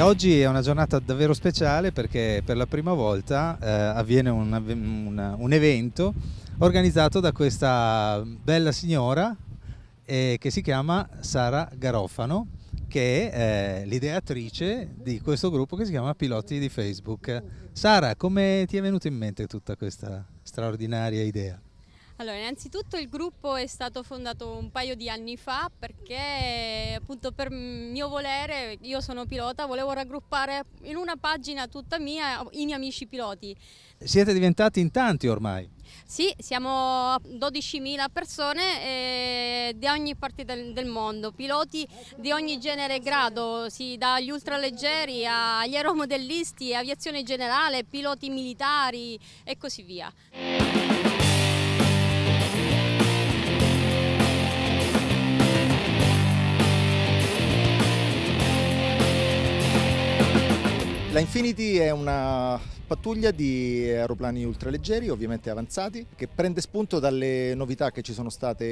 oggi è una giornata davvero speciale perché per la prima volta eh, avviene un, un, un, evento organizzato da questa bella signora eh, che si chiama Sara Garofano che è eh, l'ideatrice di questo gruppo che si chiama Piloti di Facebook. Sara, come ti è venuta in mente tutta questa straordinaria idea? Allora, innanzitutto il gruppo è stato fondato un paio di anni fa perché appunto per mio volere, io sono pilota, volevo raggruppare in una pagina tutta mia i miei amici piloti. Siete diventati in tanti ormai? Sì, siamo 12.000 persone eh, di ogni parte del, mondo, piloti di ogni genere e grado, sì, dagli ultraleggeri agli aeromodellisti, aviazione generale, piloti militari e così via. La Infinity è una pattuglia di aeroplani ultraleggeri, ovviamente avanzati, che prende spunto dalle novità che ci sono state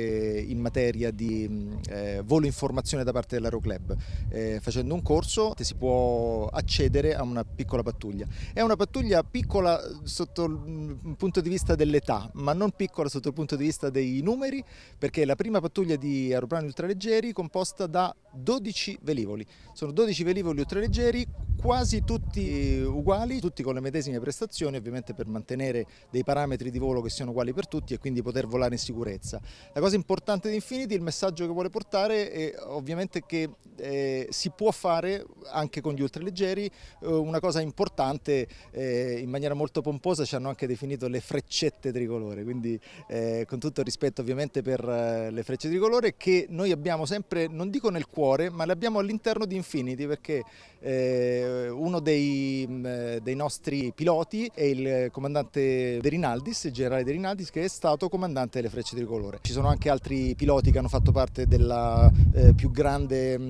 in materia di eh, volo informazione da parte dell'Aeroclub. Eh, facendo un corso si può accedere a una piccola pattuglia. È una pattuglia piccola sotto il punto di vista dell'età, ma non piccola sotto il punto di vista dei numeri, perché è la prima pattuglia di aeroplani ultraleggeri composta da 12 velivoli. Sono 12 velivoli ultraleggeri, quasi tutti uguali, tutti con le medesime medesime prestazioni ovviamente per mantenere dei parametri di volo che siano uguali per tutti e quindi poter volare in sicurezza. La cosa importante di Infinity, il messaggio che vuole portare è ovviamente che eh, si può fare anche con gli ultraleggeri eh, una cosa importante eh, in maniera molto pomposa ci hanno anche definito le freccette tricolore, quindi eh, con tutto il rispetto ovviamente per eh, le frecce tricolore che noi abbiamo sempre, non dico nel cuore, ma le abbiamo all'interno di Infinity perché eh, uno dei, mm, dei nostri piloti e il comandante De Rinaldis, il generale De Rinaldis che è stato comandante delle frecce tricolore. Ci sono anche altri piloti che hanno fatto parte della eh, più grande mh,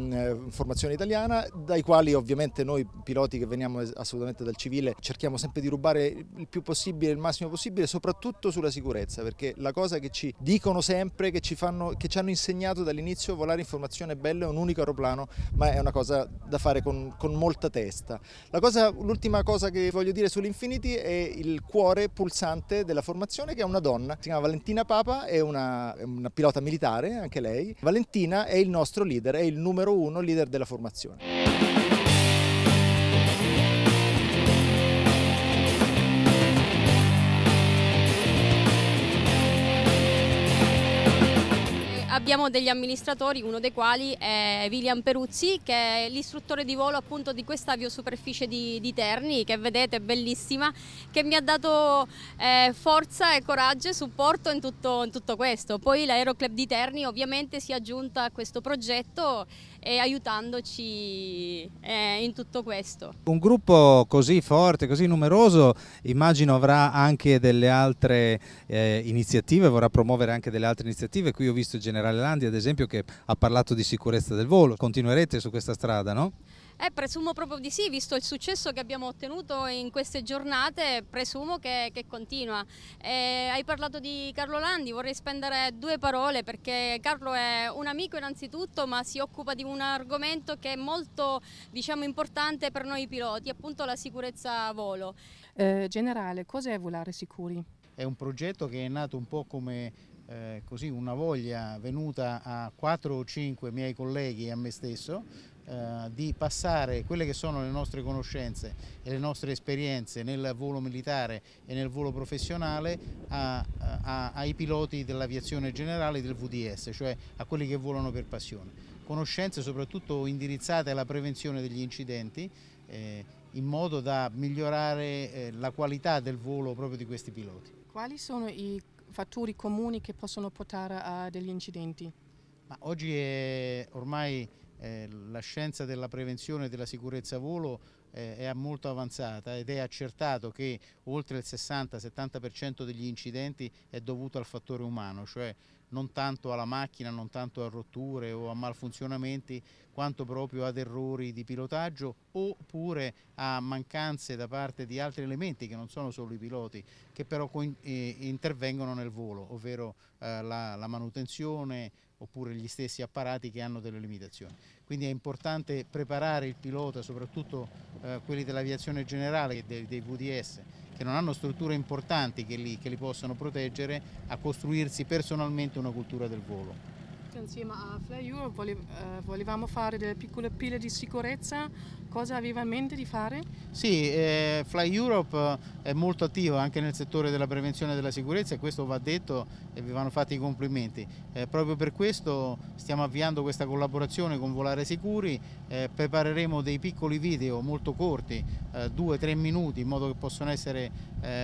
mm, formazione italiana, dai quali ovviamente noi piloti che veniamo assolutamente dal civile cerchiamo sempre di rubare il più possibile, il massimo possibile, soprattutto sulla sicurezza, perché la cosa che ci dicono sempre, che ci, fanno, che ci hanno insegnato dall'inizio, volare in formazione bella è un unico aeroplano, ma è una cosa da fare con, con molta testa. La cosa, l'ultima cosa che voglio dire sull'Infinity è il cuore pulsante della formazione che è una donna, si chiama Valentina Papa, è una, è una pilota militare anche lei. Valentina è il nostro leader, è il numero uno leader della formazione. abbiamo degli amministratori, uno dei quali è William Peruzzi, che è l'istruttore di volo appunto di questa aviosuperficie di, di Terni, che vedete è bellissima, che mi ha dato eh, forza e coraggio e supporto in tutto, in tutto questo. Poi l'Aeroclub di Terni ovviamente si è aggiunta a questo progetto e aiutandoci eh, in tutto questo. Un gruppo così forte, così numeroso, immagino avrà anche delle altre eh, iniziative, vorrà promuovere anche delle altre iniziative. Qui ho visto il generale Landi, ad esempio, che ha parlato di sicurezza del volo. Continuerete su questa strada, no? Eh, presumo proprio di sì, visto il successo che abbiamo ottenuto in queste giornate, presumo che, che continua. Eh, hai parlato di Carlo Landi, vorrei spendere due parole perché Carlo è un amico innanzitutto, ma si occupa di un argomento che è molto diciamo, importante per noi piloti, appunto la sicurezza a volo. Eh, generale, cos'è volare sicuri? È un progetto che è nato un po' come eh, così una voglia venuta a 4 o 5 miei colleghi e a me stesso eh, di passare quelle che sono le nostre conoscenze e le nostre esperienze nel volo militare e nel volo professionale a, a, ai piloti dell'aviazione generale del VDS, cioè a quelli che volano per passione. Conoscenze soprattutto indirizzate alla prevenzione degli incidenti eh, in modo da migliorare eh, la qualità del volo proprio di questi piloti. Quali sono i fattori comuni che possono portare a degli incidenti. Ma oggi è ormai eh, la scienza della prevenzione della sicurezza volo eh, è molto avanzata ed è accertato che oltre il 60-70% degli incidenti è dovuto al fattore umano, cioè non tanto alla macchina, non tanto a rotture o a malfunzionamenti, quanto proprio ad errori di pilotaggio oppure a mancanze da parte di altri elementi che non sono solo i piloti, che però eh, intervengono nel volo, ovvero eh, la, la manutenzione oppure gli stessi apparati che hanno delle limitazioni. Quindi è importante preparare il pilota, soprattutto eh, quelli dell'aviazione generale dei, dei VDS, che non hanno strutture importanti che li, che li possono proteggere, a costruirsi personalmente una cultura del volo insieme a Fly Europe eh, volevamo fare delle piccole pile di sicurezza, cosa aveva in mente di fare? Sì, eh, Fly Europe eh, è molto attivo anche nel settore della prevenzione della sicurezza e questo va detto e vi vanno fatti i complimenti. Eh, proprio per questo stiamo avviando questa collaborazione con Volare Sicuri, eh, prepareremo dei piccoli video molto corti, 2-3 minuti, in modo che possano essere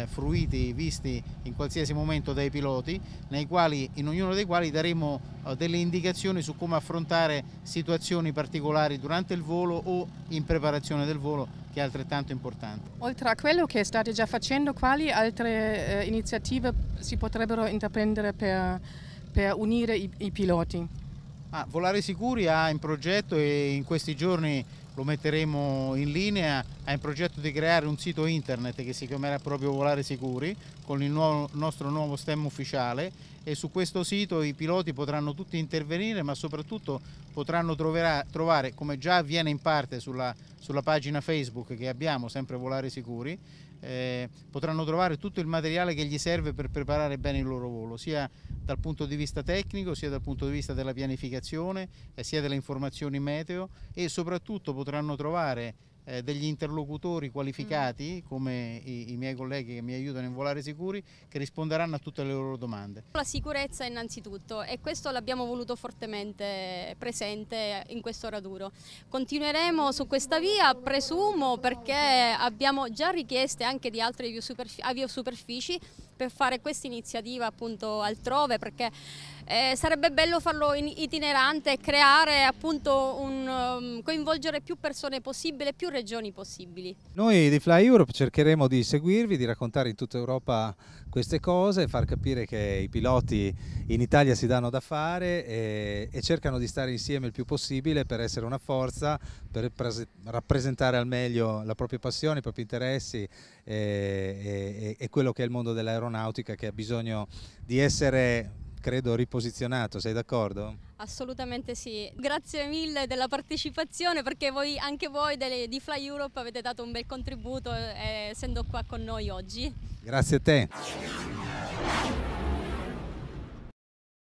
fruiti, visti in qualsiasi momento dai piloti, nei quali, in ognuno dei quali daremo eh, delle indicazioni su come affrontare situazioni particolari durante il volo o in preparazione del volo che è altrettanto importante. Oltre a quello che state già facendo, quali altre eh, iniziative si potrebbero intraprendere per, per unire i, i piloti? Ah, volare Sicuri ha in progetto e in questi giorni lo metteremo in linea, ha in progetto di creare un sito internet che si chiamerà proprio Volare Sicuri con il nuovo, nostro nuovo stem ufficiale e su questo sito i piloti potranno tutti intervenire ma soprattutto potranno troverà, trovare, come già avviene in parte sulla, sulla pagina Facebook che abbiamo, sempre Volare Sicuri, eh, potranno trovare tutto il materiale che gli serve per preparare bene il loro volo, sia dal punto di vista tecnico, sia dal punto di vista della pianificazione, eh, sia delle informazioni meteo e soprattutto potranno trovare eh, degli interlocutori qualificati, mm. come i, i, miei colleghi che mi aiutano in Volare Sicuri, che risponderanno a tutte le loro domande. La sicurezza innanzitutto e questo l'abbiamo voluto fortemente presente in questo raduro. Continueremo su questa via, presumo, perché abbiamo già richieste anche di altre aviosuperfici per fare questa iniziativa appunto altrove, perché eh, sarebbe bello farlo itinerante, creare appunto un, um, coinvolgere più persone possibile, più regioni possibili. Noi di Fly Europe cercheremo di seguirvi, di raccontare in tutta Europa queste cose, far capire che i piloti in Italia si danno da fare e, e cercano di stare insieme il più possibile per essere una forza, per rappresentare al meglio la propria passione, i propri interessi eh, e, e, e quello che è il mondo dell'aeronautica che ha bisogno di essere credo riposizionato, sei d'accordo? Assolutamente sì, grazie mille della partecipazione perché voi, anche voi delle, di Fly Europe avete dato un bel contributo eh, essendo qua con noi oggi. Grazie a te.